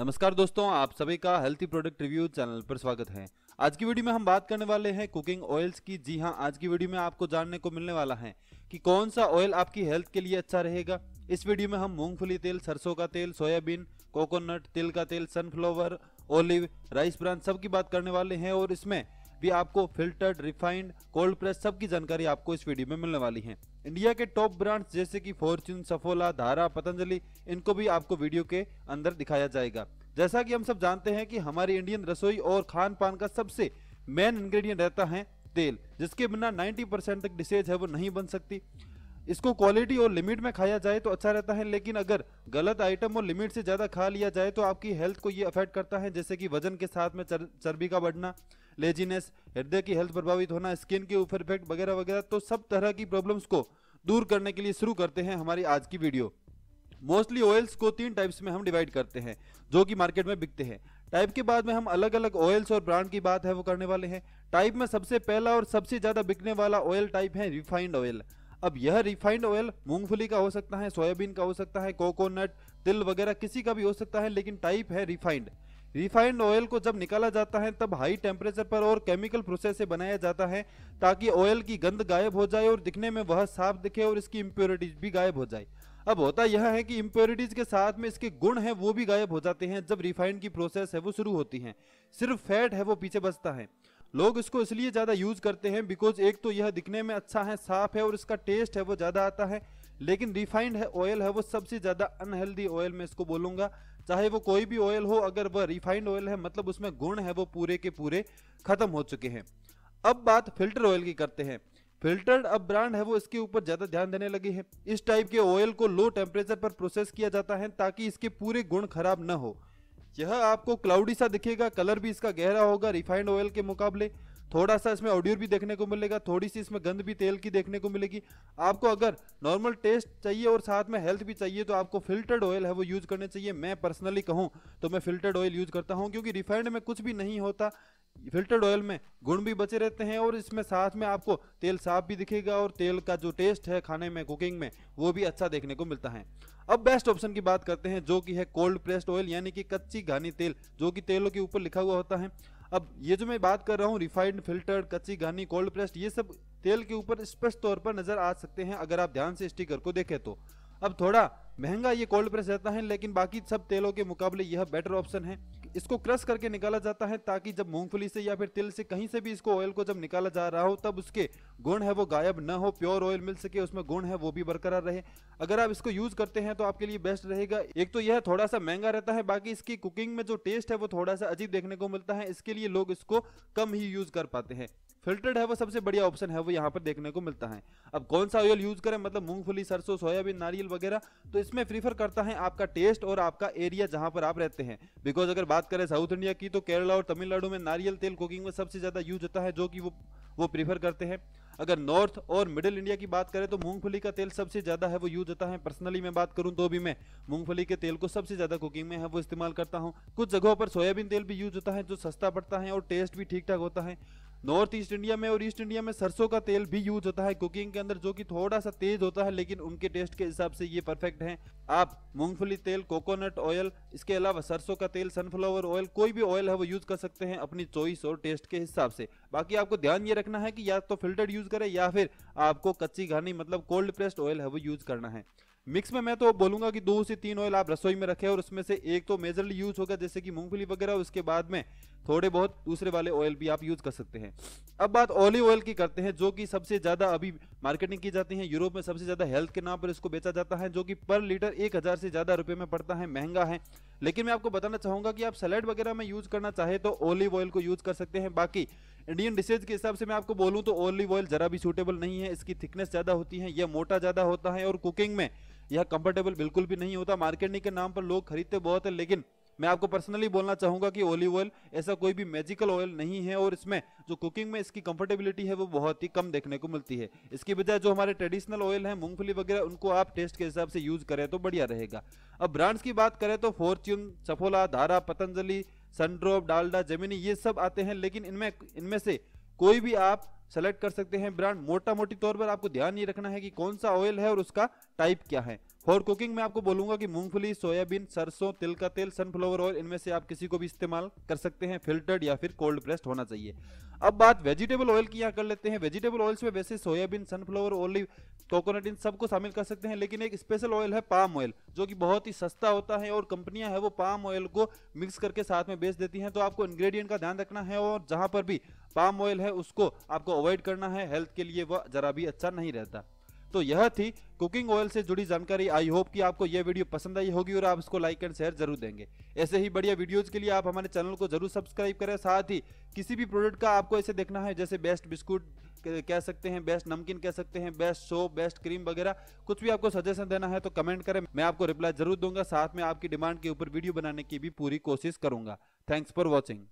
नमस्कार दोस्तों आप सभी का हेल्थी प्रोडक्ट रिव्यू चैनल पर स्वागत है आज की वीडियो में हम बात करने वाले हैं कुकिंग ऑयल्स की जी हाँ आज की वीडियो में आपको जानने को मिलने वाला है कि कौन सा ऑयल आपकी हेल्थ के लिए अच्छा रहेगा इस वीडियो में हम मूंगफली तेल सरसों का तेल सोयाबीन कोकोनट तिल का तेल सनफ्लावर ऑलिव राइस ब्रांड सब की बात करने वाले हैं और इसमें भी आपको फिल्टर्ड रिफाइंड कोल्ड प्रेस सब की जानकारी आपको इस वीडियो में मिलने वाली है इंडिया के टॉप ब्रांड्स जैसे कि फॉर्च्यून सफोला धारा पतंजलि इनको भी आपको वीडियो के अंदर दिखाया जाएगा जैसा कि हम सब जानते हैं कि हमारी इंडियन रसोई और खान पान का सबसे मेन इंग्रेडिएंट रहता है तेल जिसके बिना 90 परसेंट तक डिशेज है वो नहीं बन सकती इसको क्वालिटी और लिमिट में खाया जाए तो अच्छा रहता है लेकिन अगर गलत आइटम और लिमिट से ज़्यादा खा लिया जाए तो आपकी हेल्थ को ये अफेक्ट करता है जैसे कि वजन के साथ में चर, चर्बी का बढ़ना लेजीनेस हृदय की हेल्थ प्रभावित होना स्किन के ऊपर इफेक्ट वगैरह वगैरह तो सब तरह की प्रॉब्लम्स को दूर करने के लिए शुरू करते हैं हमारी आज की वीडियो मोस्टली ऑयल्स को तीन टाइप्स में हम डिवाइड करते हैं जो कि मार्केट में बिकते हैं टाइप के बाद में हम अलग अलग ऑयल्स और ब्रांड की बात है वो करने वाले हैं टाइप में सबसे पहला और सबसे ज़्यादा बिकने वाला ऑयल टाइप है रिफाइंड ऑयल अब यह रिफाइंड ऑयल मूंगफली का हो सकता है सोयाबीन का हो सकता है कोकोनट तिल वगैरह किसी का भी हो सकता है लेकिन टाइप है रिफाइंड रिफाइंड ऑयल को जब निकाला जाता है तब हाई टेम्परेचर पर और केमिकल प्रोसेस से बनाया जाता है ताकि ऑयल की गंध गायब हो जाए और दिखने में वह साफ दिखे और इसकी इम्प्योरिटीज भी गायब हो जाए अब होता यह है कि इम्प्योरिटीज के साथ में इसके गुण हैं वो भी गायब हो जाते हैं जब रिफाइंड की प्रोसेस है वो शुरू होती है सिर्फ फैट है वो पीछे बचता है लोग इसको इसलिए ज़्यादा यूज़ करते हैं बिकॉज एक तो यह दिखने में अच्छा है साफ है और इसका टेस्ट है वो ज़्यादा आता है लेकिन रिफाइंड है ऑयल है वो सबसे ज़्यादा अनहेल्दी ऑयल में इसको बोलूँगा चाहे वो कोई भी ऑयल हो अगर वह रिफाइंड ऑयल है मतलब उसमें गुण है वो पूरे के पूरे ख़त्म हो चुके हैं अब बात फिल्टर ऑयल की करते हैं फिल्टर्ड अब ब्रांड है वो इसके ऊपर ज़्यादा ध्यान देने लगे हैं इस टाइप के ऑयल को लो टेम्परेचर पर प्रोसेस किया जाता है ताकि इसके पूरे गुण खराब न हो यह आपको क्लाउडी सा दिखेगा कलर भी इसका गहरा होगा रिफाइंड ऑयल के मुकाबले थोड़ा सा इसमें ऑडियो भी देखने को मिलेगा थोड़ी सी इसमें गंद भी तेल की देखने को मिलेगी आपको अगर नॉर्मल टेस्ट चाहिए और साथ में हेल्थ भी चाहिए तो आपको फिल्टर्ड ऑयल है वो यूज़ करने चाहिए मैं पर्सनली कहूँ तो मैं फिल्टर्ड ऑयल यूज़ करता हूँ क्योंकि रिफाइंड में कुछ भी नहीं होता फिल्टर्ड ऑयल में गुण भी बचे रहते हैं और इसमें साथ में आपको तेल साफ भी दिखेगा और तेल का जो टेस्ट है खाने में कुकिंग में वो भी अच्छा देखने को मिलता है अब बेस्ट ऑप्शन की बात करते हैं जो कि है कोल्ड प्रेस्ड ऑयल यानी कि कच्ची घानी तेल जो कि तेलों के ऊपर लिखा हुआ होता है अब ये जो मैं बात कर रहा हूँ रिफाइंड फिल्टर्ड कच्ची घानी कोल्ड प्रेस्ड ये सब तेल के ऊपर स्पष्ट तौर पर नजर आ सकते हैं अगर आप ध्यान से स्टिकर को देखें तो अब थोड़ा महंगा ये कोल्ड प्रेस रहता है लेकिन बाकी सब तेलों के मुकाबले यह बेटर ऑप्शन है इसको क्रश करके निकाला जाता है ताकि जब मूंगफली से या फिर तिल से कहीं से भी इसको ऑयल को जब निकाला जा रहा हो तब उसके गुण है वो गायब ना हो प्योर ऑयल मिल सके उसमें गुण है वो भी बरकरार रहे अगर आप इसको यूज करते हैं तो आपके लिए बेस्ट रहेगा एक तो यह थोड़ा सा महंगा रहता है बाकी इसकी कुकिंग में जो टेस्ट है वो थोड़ा सा अजीब देखने को मिलता है इसके लिए लोग इसको कम ही यूज कर पाते हैं फिल्टर्ड है वो सबसे बढ़िया ऑप्शन है वो यहाँ पर देखने को मिलता है अब कौन सा ऑयल यूज करें मतलब मूंगफली सरसों सोयाबीन नारियल वगैरह तो इसमें प्रीफर करता है आपका टेस्ट और आपका एरिया जहाँ पर आप रहते हैं बिकॉज अगर बात करें साउथ इंडिया की तो केरला और तमिलनाडु में नारियल तेल कुकिंग में सबसे ज़्यादा यूज होता है जो कि वो वो प्रीफर करते हैं अगर नॉर्थ और मिडिल इंडिया की बात करें तो मूंगफली का तेल सबसे ज़्यादा है वो यूज होता है पर्सनली मैं बात करूं तो भी मैं मूंगफली के तेल को सबसे ज़्यादा कुकिंग में है वो इस्तेमाल करता हूं कुछ जगहों पर सोयाबीन तेल भी यूज होता है जो सस्ता पड़ता है और टेस्ट भी ठीक ठाक होता है नॉर्थ ईस्ट इंडिया में और ईस्ट इंडिया में सरसों का तेल भी यूज होता है कुकिंग के अंदर जो कि थोड़ा सा तेज होता है लेकिन उनके टेस्ट के हिसाब से ये परफेक्ट है आप मूंगफली तेल कोकोनट ऑयल इसके अलावा सरसों का तेल सनफ्लावर ऑयल कोई भी ऑयल है वो यूज कर सकते हैं अपनी चॉइस और टेस्ट के हिसाब से बाकी आपको ध्यान ये रखना है कि या तो फिल्टर्ड यूज करें या फिर आपको कच्ची घानी मतलब कोल्ड प्रेस्ड ऑयल है वो यूज करना है मिक्स में मैं तो बोलूंगा कि दो से तीन ऑयल आप रसोई में रखें और उसमें से एक तो मेजरली यूज होगा जैसे कि मूंगफली वगैरह उसके बाद में थोड़े बहुत दूसरे वाले ऑयल भी आप यूज कर सकते हैं अब बात ऑलिव ऑयल की करते हैं जो कि सबसे ज्यादा अभी मार्केटिंग की जाती है यूरोप में सबसे ज्यादा हेल्थ के नाम पर इसको बेचा जाता है जो कि पर लीटर एक हजार से ज्यादा रुपए में पड़ता है महंगा है लेकिन मैं आपको बताना चाहूंगा कि आप सलाड वगैरह में यूज करना चाहे तो ऑलिव ऑयल को यूज कर सकते हैं बाकी इंडियन डिशेज के हिसाब से मैं आपको बोलूँ तो ऑलिव ऑयल जरा भी सूटेबल नहीं है इसकी थिकनेस ज्यादा होती है यह मोटा ज्यादा होता है और कुकिंग में यह कंफर्टेबल बिल्कुल भी नहीं होता मार्केटिंग के नाम पर लोग खरीदते बहुत है लेकिन मैं आपको पर्सनली बोलना चाहूंगा कि ओलिव ऑयल ऐसा कोई भी मैजिकल ऑयल नहीं है और इसमें जो कुकिंग में इसकी कंफर्टेबिलिटी है वो बहुत ही कम देखने को मिलती है इसकी बजाय जो हमारे ट्रेडिशनल ऑयल है मूंगफली वगैरह उनको आप टेस्ट के हिसाब से यूज करें तो बढ़िया रहेगा अब ब्रांड्स की बात करें तो फॉर्च्यून सफोला धारा पतंजलि सनड्रोप डालडा जमीनी ये सब आते हैं लेकिन इनमें इनमें से कोई भी आप सेलेक्ट कर सकते हैं ब्रांड मोटा मोटी तौर पर आपको ध्यान ये रखना है कि कौन सा ऑयल है और उसका टाइप क्या है फॉर कुकिंग में आपको बोलूंगा कि मूंगफली सोयाबीन सरसों तिल का तेल सनफ्लावर ऑयल इनमें से आप किसी को भी इस्तेमाल कर सकते हैं फिल्टर्ड या फिर कोल्ड प्रेस्ड होना चाहिए अब बात वेजिटेबल ऑयल की यहाँ कर लेते हैं वेजिटेबल ऑयल्स में वैसे सोयाबीन सनफ्लावर ऑलिव कोकोनट इन सबको शामिल कर सकते हैं लेकिन एक स्पेशल ऑयल है पाम ऑयल जो कि बहुत ही सस्ता होता है और कंपनियां है वो पाम ऑयल को मिक्स करके साथ में बेच देती हैं तो आपको इंग्रेडिएंट का ध्यान रखना है और जहां पर भी पाम ऑयल है उसको आपको अवॉइड करना है हेल्थ के लिए वह जरा भी अच्छा नहीं रहता तो यह थी कुकिंग ऑयल से जुड़ी जानकारी आई होप कि आपको यह वीडियो पसंद आई होगी और आप इसको लाइक एंड शेयर जरूर देंगे ऐसे ही बढ़िया वीडियोज के लिए आप हमारे चैनल को जरूर सब्सक्राइब करें साथ ही किसी भी प्रोडक्ट का आपको ऐसे देखना है जैसे बेस्ट बिस्कुट कह सकते हैं बेस्ट नमकीन कह सकते हैं बेस्ट सोप बेस्ट क्रीम वगैरह कुछ भी आपको सजेशन देना है तो कमेंट करें मैं आपको रिप्लाई जरूर दूंगा साथ में आपकी डिमांड के ऊपर वीडियो बनाने की भी पूरी कोशिश करूंगा थैंक्स फॉर वॉचिंग